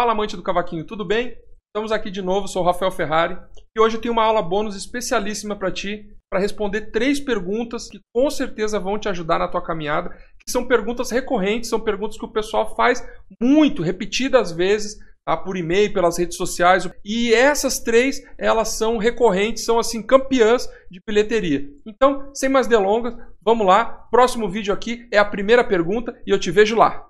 Fala, amante do cavaquinho, tudo bem? Estamos aqui de novo, sou o Rafael Ferrari e hoje eu tenho uma aula bônus especialíssima para ti, para responder três perguntas que com certeza vão te ajudar na tua caminhada, que são perguntas recorrentes, são perguntas que o pessoal faz muito, repetidas vezes, tá? por e-mail, pelas redes sociais. E essas três, elas são recorrentes, são assim campeãs de bilheteria. Então, sem mais delongas, vamos lá. Próximo vídeo aqui é a primeira pergunta e eu te vejo lá.